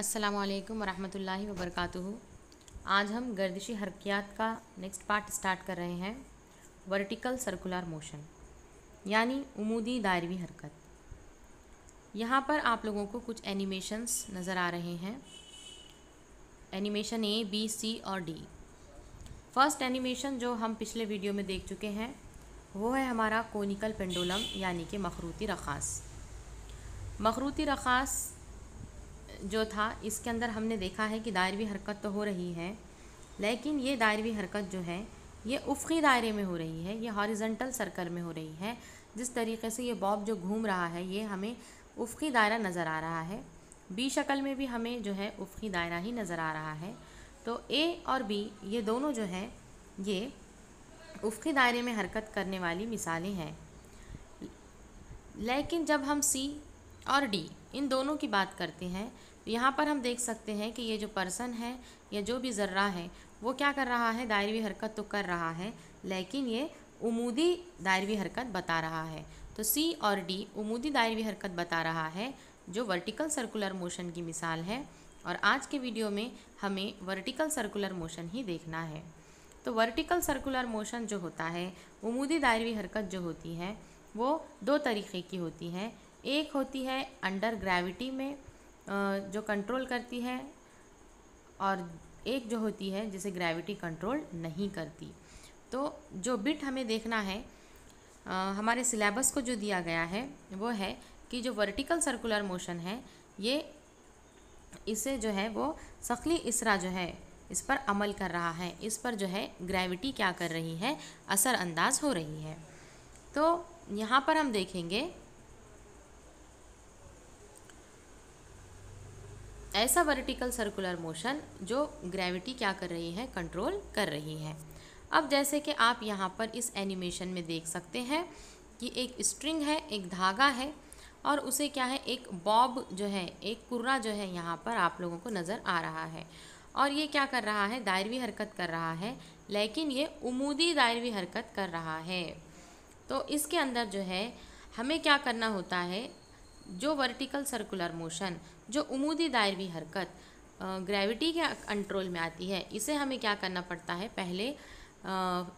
अस्सलाम वालेकुम वरहमतुल्लाहि आज हम गर्दिशी हरकियात का नेक्स्ट पार्ट स्टार्ट कर रहे हैं वर्टिकल सर्कुलर मोशन यानी उमूदी दायरवी हरकत यहाँ पर आप लोगों को कुछ एनिमेशंस नज़र आ रहे हैं एनिमेशन ए बी सी और डी फर्स्ट एनिमेशन जो हम पिछले वीडियो में देख चुके हैं वो है हमारा कोनिकल पेंडुलम यानी कि मखरूती रखास मखरूती रखास जो था इसके अंदर हमने देखा है कि दायरवी हरकत तो हो रही है लेकिन ये दायरवी हरकत जो है ये उफ़ी दायरे में हो रही है ये हॉरिजेंटल सर्कल में हो रही है जिस तरीके से ये बॉब जो घूम रहा है ये हमें उफ़ी दायरा नज़र आ रहा है बी शक्ल में भी हमें जो है उफ़ी दायरा ही नज़र आ रहा है तो ए और बी ये दोनों जो है ये उफ़ी दायरे में हरकत करने वाली मिसालें हैं लेकिन जब हम सी और डी इन दोनों की बात करते हैं तो यहाँ पर हम देख सकते हैं कि ये जो पर्सन है या जो भी जर्रा है वो क्या कर रहा है दायरवी हरकत तो कर रहा है लेकिन ये उमूदी दायरवी हरकत बता रहा है तो सी और डी उमूदी दायरवी हरकत बता रहा है जो वर्टिकल सर्कुलर मोशन की मिसाल है और आज के वीडियो में हमें वर्टिकल सर्कुलर मोशन ही देखना है तो वर्टिकल सर्कुलर मोशन जो होता है उमूदी दायरवी हरकत जो होती है वो दो तरीके की होती है एक होती है अंडर ग्रेविटी में जो कंट्रोल करती है और एक जो होती है जिसे ग्रेविटी कंट्रोल नहीं करती तो जो बिट हमें देखना है हमारे सिलेबस को जो दिया गया है वो है कि जो वर्टिकल सर्कुलर मोशन है ये इसे जो है वो सखली इसरा जो है इस पर अमल कर रहा है इस पर जो है ग्रेविटी क्या कर रही है असर अंदाज हो रही है तो यहाँ पर हम देखेंगे ऐसा वर्टिकल सर्कुलर मोशन जो ग्रेविटी क्या कर रही है कंट्रोल कर रही है अब जैसे कि आप यहाँ पर इस एनिमेशन में देख सकते हैं कि एक स्ट्रिंग है एक धागा है और उसे क्या है एक बॉब जो है एक कुर्रा जो है यहाँ पर आप लोगों को नज़र आ रहा है और ये क्या कर रहा है दायरवी हरकत कर रहा है लेकिन ये उमूदी दायरवी हरकत कर रहा है तो इसके अंदर जो है हमें क्या करना होता है जो वर्टिकल सर्कुलर मोशन जो उमूदी दायर भी हरकत ग्रेविटी के कंट्रोल में आती है इसे हमें क्या करना पड़ता है पहले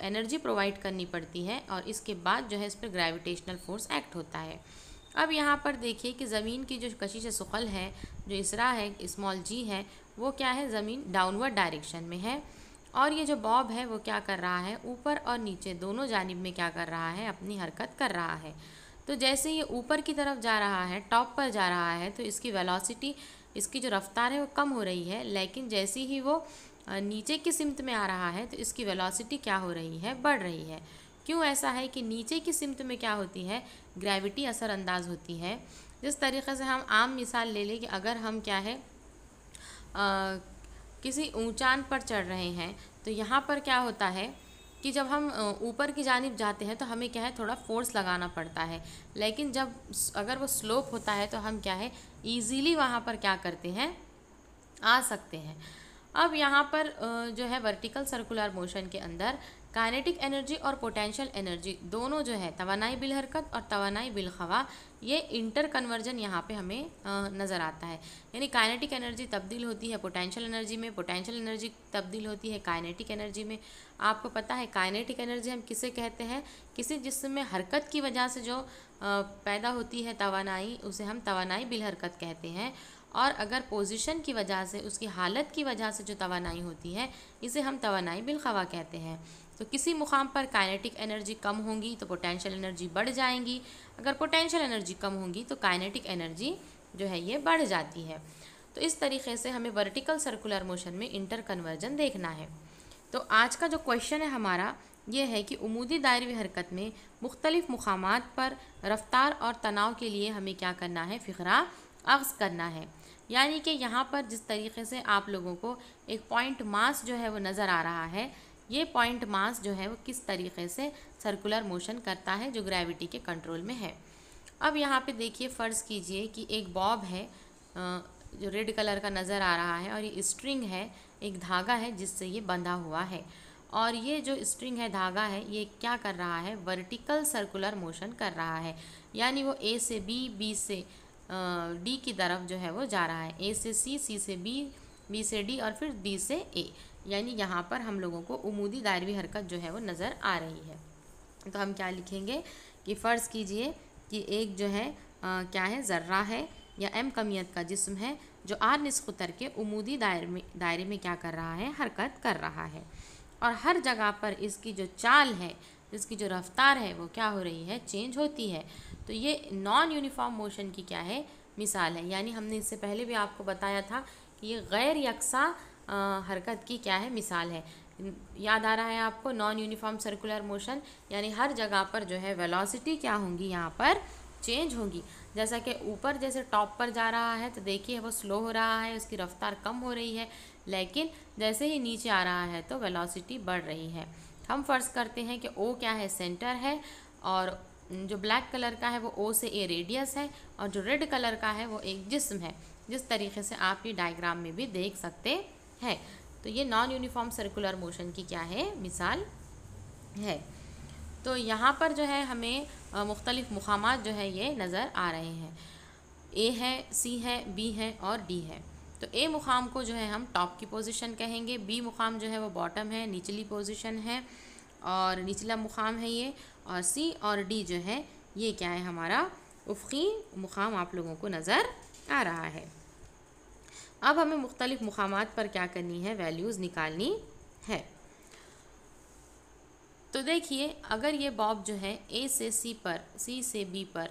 एनर्जी प्रोवाइड करनी पड़ती है और इसके बाद जो है इस पर ग्रेविटेशनल फोर्स एक्ट होता है अब यहाँ पर देखिए कि ज़मीन की जो कशिश सुखल है जो इसरा है इस्मॉल जी है वो क्या है ज़मीन डाउनवर्ड डायरेक्शन में है और ये जो बॉब है वो क्या कर रहा है ऊपर और नीचे दोनों जानब में क्या कर रहा है अपनी हरकत कर रहा है तो जैसे ये ऊपर की तरफ जा रहा है टॉप पर जा रहा है तो इसकी वेलोसिटी इसकी जो रफ़्तार है वो कम हो रही है लेकिन जैसे ही वो नीचे की सिमत में आ रहा है तो इसकी वेलोसिटी क्या हो रही है बढ़ रही है क्यों ऐसा है कि नीचे की सिमत में क्या होती है ग्रेविटी असरअंदाज होती है जिस तरीके से हम आम मिसाल ले लें कि अगर हम क्या है आ, किसी ऊँचान पर चढ़ रहे हैं तो यहाँ पर क्या होता है कि जब हम ऊपर की जानब जाते हैं तो हमें क्या है थोड़ा फोर्स लगाना पड़ता है लेकिन जब अगर वो स्लोप होता है तो हम क्या है ईजीली वहाँ पर क्या करते हैं आ सकते हैं अब यहाँ पर जो है वर्टिकल सर्कुलर मोशन के अंदर काइनेटिक एनर्जी और पोटेंशियल एनर्जी दोनों जो है तोानाई बिलहरकत और तोानाई बिलखवा ये इंटर कन्वर्जन यहाँ पे हमें नज़र आता है यानी काइनेटिक एनर्जी तब्दील होती है पोटेंशियल एनर्जी में पोटेंशियल एनर्जी तब्दील होती है काइनेटिक एनर्जी में आपको पता है काइनेटिक एनर्जी हम किसे कहते हैं किसी जिसमें हरकत की वजह से जो पैदा होती है तोानाई उसे हम तोानाई हरकत कहते हैं और अगर पोजीशन की वजह से उसकी हालत की वजह से जो तोानाई होती है इसे हम तोानाई बिलखवा कहते हैं तो किसी मुकाम पर काइनेटिक एनर्जी कम होंगी तो पोटेंशियल एनर्जी बढ़ जाएंगी अगर पोटेंशियल एनर्जी कम होंगी तो काइनेटिक एनर्जी जो है ये बढ़ जाती है तो इस तरीके से हमें वर्टिकल सर्कुलर मोशन में इंटर कन्वर्जन देखना है तो आज का जो क्वेश्चन है हमारा ये है कि उमूदी दायरवी हरकत में मुख्तलिफ़ मकाम पर रफ्तार और तनाव के लिए हमें क्या करना है फ़िकरा अक्स करना है यानी कि यहाँ पर जिस तरीके से आप लोगों को एक पॉइंट मास जो है वो नज़र आ रहा है ये पॉइंट मास जो है वो किस तरीके से सर्कुलर मोशन करता है जो ग्रेविटी के कंट्रोल में है अब यहाँ पे देखिए फ़र्ज़ कीजिए कि एक बॉब है जो रेड कलर का नज़र आ रहा है और ये स्ट्रिंग है एक धागा है जिससे ये बंधा हुआ है और ये जो स्ट्रिंग है धागा है ये क्या कर रहा है वर्टिकल सर्कुलर मोशन कर रहा है यानी वो ए से बी बी से डी की तरफ जो है वो जा रहा है ए से सी सी से बी बी से डी और फिर डी से ए यानी यहाँ पर हम लोगों को उमूदी दायरवी हरकत जो है वो नज़र आ रही है तो हम क्या लिखेंगे कि फ़र्ज़ कीजिए कि एक जो है आ, क्या है ज़र्रा है या एम कमियत का जिस्म है जो आर निस्फ के उमूदी दायरे में दायरे में क्या कर रहा है हरकत कर रहा है और हर जगह पर इसकी जो चाल है इसकी जो रफ्तार है वो क्या हो रही है चेंज होती है तो ये नॉन यूनिफॉर्म मोशन की क्या है मिसाल है यानी हमने इससे पहले भी आपको बताया था कि ये गैर यकसा हरकत की क्या है मिसाल है याद आ रहा है आपको नॉन यूनिफॉर्म सर्कुलर मोशन यानी हर जगह पर जो है वेलोसिटी क्या होंगी यहाँ पर चेंज होगी जैसा कि ऊपर जैसे टॉप पर जा रहा है तो देखिए वो स्लो हो रहा है उसकी रफ्तार कम हो रही है लेकिन जैसे ही नीचे आ रहा है तो वेलोसिटी बढ़ रही है हम फ़र्ज़ करते हैं कि ओ क्या है सेंटर है और जो ब्लैक कलर का है वो ओ से ए रेडियस है और जो रेड कलर का है वो एक जिस्म है जिस तरीके से आप ये डायग्राम में भी देख सकते है तो ये नॉन यूनिफॉर्म सर्कुलर मोशन की क्या है मिसाल है तो यहाँ पर जो है हमें मुख्तलिफ़ मुकाम जो है ये नज़र आ रहे हैं ए है सी है बी है और डी है तो ए मुकाम को जो है हम टॉप की पोजीशन कहेंगे बी मुकाम जो है वो बॉटम है निचली पोजीशन है और निचला मुकाम है ये और सी और डी जो है ये क्या है हमारा उफ़ी मुकाम आप लोगों को नज़र आ रहा है अब हमें मुख्तलिफ़ मुकाम पर क्या करनी है वैल्यूज़ निकालनी है तो देखिए अगर ये बॉब जो है ए से सी पर सी से बी पर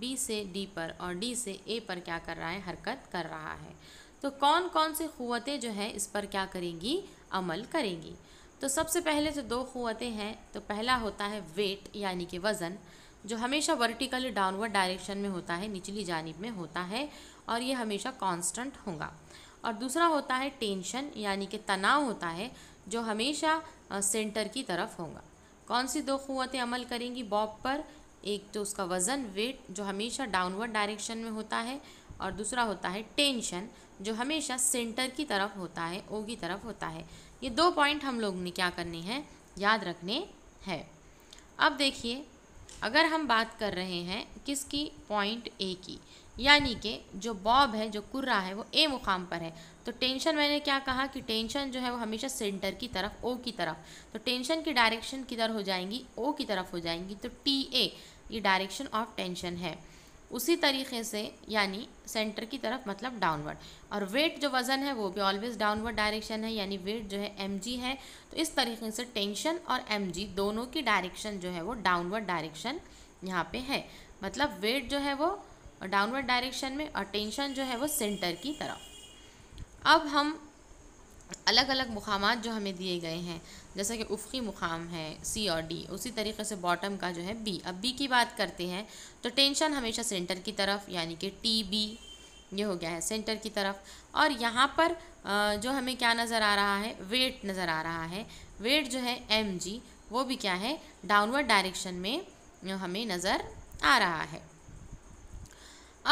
बी से डी पर और डी से ए पर क्या कर रहा है हरकत कर रहा है तो कौन कौन से क़वतें जो हैं इस पर क्या करेंगी अमल करेंगी तो सबसे पहले तो दो क़वतें हैं तो पहला होता है वेट यानी कि वज़न जो हमेशा वर्टिकली डाउनवर्ड डायरेक्शन में होता है निचली जानब में होता है और ये हमेशा कांस्टेंट होगा और दूसरा होता है टेंशन यानी कि तनाव होता है जो हमेशा सेंटर की तरफ होगा कौन सी दो क़वतें अमल करेंगी बॉब पर एक तो उसका वज़न वेट जो हमेशा डाउनवर्ड डायरेक्शन में होता है और दूसरा होता है टेंशन जो हमेशा सेंटर की तरफ होता है ओ की तरफ होता है ये दो पॉइंट हम लोग ने क्या करने हैं याद रखने हैं अब देखिए अगर हम बात कर रहे हैं किसकी पॉइंट ए की यानी कि जो बॉब है जो कुर्रा है वो ए मुकाम पर है तो टेंशन मैंने क्या कहा कि टेंशन जो है वो हमेशा सेंटर की तरफ ओ की तरफ तो टेंशन की डायरेक्शन किधर हो जाएंगी ओ की तरफ हो जाएंगी तो टी ए ये डायरेक्शन ऑफ टेंशन है उसी तरीके से यानी सेंटर की तरफ मतलब डाउनवर्ड और वेट जो वज़न है वो भी ऑलवेज डाउनवर्ड डायरेक्शन है यानी वेट जो है एम है तो इस तरीके से टेंशन और एम दोनों की डायरेक्शन जो है वो डाउनवर्ड डायरेक्शन यहाँ पे है मतलब वेट जो है वो और डाउनवर्ड डायरेक्शन में और टेंशन जो है वो सेंटर की तरफ अब हम अलग अलग मुकाम जो हमें दिए गए हैं जैसे कि उफ़ी मुकाम है सी और डी उसी तरीके से बॉटम का जो है बी अब बी की बात करते हैं तो टेंशन हमेशा सेंटर की तरफ यानी कि टी बी ये हो गया है सेंटर की तरफ और यहाँ पर जो हमें क्या नज़र आ रहा है वेट नज़र आ रहा है वेट जो है एम जी वो भी क्या है डाउनवर्ड डायरेक्शन में हमें नज़र आ रहा है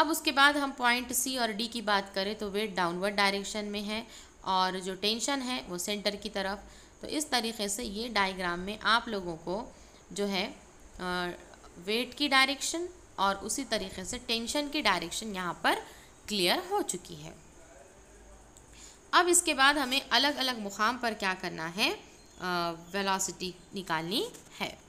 अब उसके बाद हम पॉइंट सी और डी की बात करें तो वेट डाउनवर्ड डायरेक्शन में है और जो टेंशन है वो सेंटर की तरफ तो इस तरीके से ये डायग्राम में आप लोगों को जो है वेट की डायरेक्शन और उसी तरीके से टेंशन की डायरेक्शन यहाँ पर क्लियर हो चुकी है अब इसके बाद हमें अलग अलग मुकाम पर क्या करना है वेलोसिटी निकालनी है